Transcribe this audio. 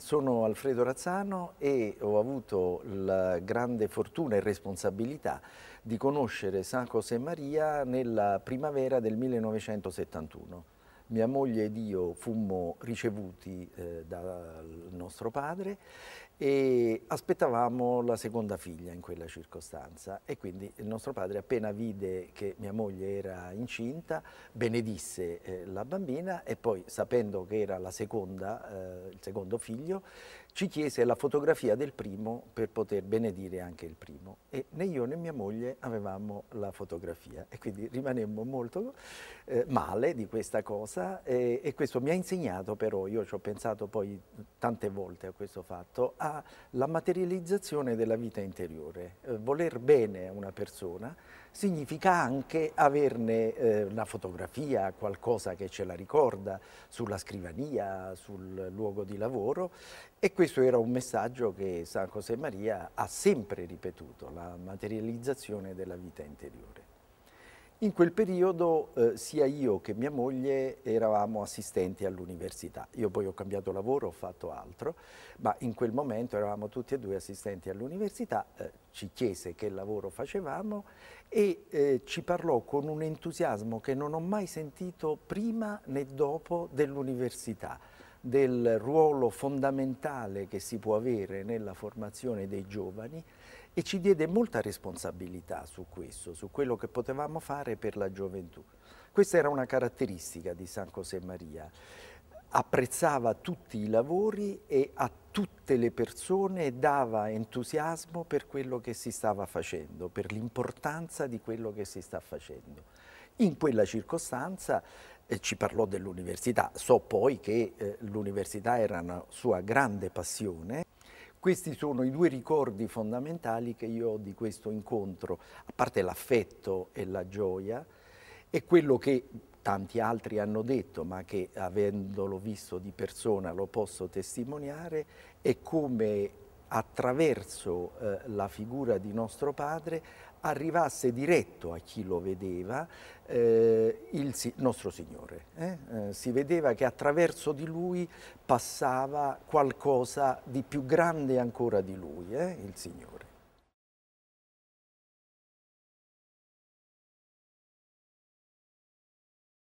Sono Alfredo Razzano e ho avuto la grande fortuna e responsabilità di conoscere San José Maria nella primavera del 1971 mia moglie ed io fummo ricevuti eh, dal nostro padre e aspettavamo la seconda figlia in quella circostanza e quindi il nostro padre appena vide che mia moglie era incinta benedisse eh, la bambina e poi sapendo che era la seconda, eh, il secondo figlio ci chiese la fotografia del primo per poter benedire anche il primo e né io né mia moglie avevamo la fotografia e quindi rimanemmo molto eh, male di questa cosa forza e, e, questo mi ha insegnato però, io ci ho pensato poi tante volte a questo fatto, alla materializzazione della vita interiore. Eh, voler bene a una persona significa anche averne eh, una fotografia, qualcosa che ce la ricorda sulla scrivania, sul luogo di lavoro e questo era un messaggio che San José Maria ha sempre ripetuto, la materializzazione della vita interiore. In quel periodo eh, sia io che mia moglie eravamo assistenti all'università. Io poi ho cambiato lavoro, ho fatto altro, ma in quel momento eravamo tutti e due assistenti all'università, eh, ci chiese che lavoro facevamo e eh, ci parlò con un entusiasmo che non ho mai sentito prima né dopo dell'università del ruolo fondamentale che si può avere nella formazione dei giovani e ci diede molta responsabilità su questo, su quello che potevamo fare per la gioventù. Questa era una caratteristica di San José Maria. Apprezzava tutti i lavori e a tutte le persone dava entusiasmo per quello che si stava facendo, per l'importanza di quello che si sta facendo. In quella circostanza ci parlò dell'università. So poi che eh, l'università era una sua grande passione. Questi sono i due ricordi fondamentali che io ho di questo incontro, a parte l'affetto e la gioia, e quello che tanti altri hanno detto, ma che avendolo visto di persona lo posso testimoniare, è come attraverso eh, la figura di nostro padre arrivasse diretto a chi lo vedeva eh, il si nostro Signore. Eh? Eh, si vedeva che attraverso di lui passava qualcosa di più grande ancora di lui, eh, il Signore.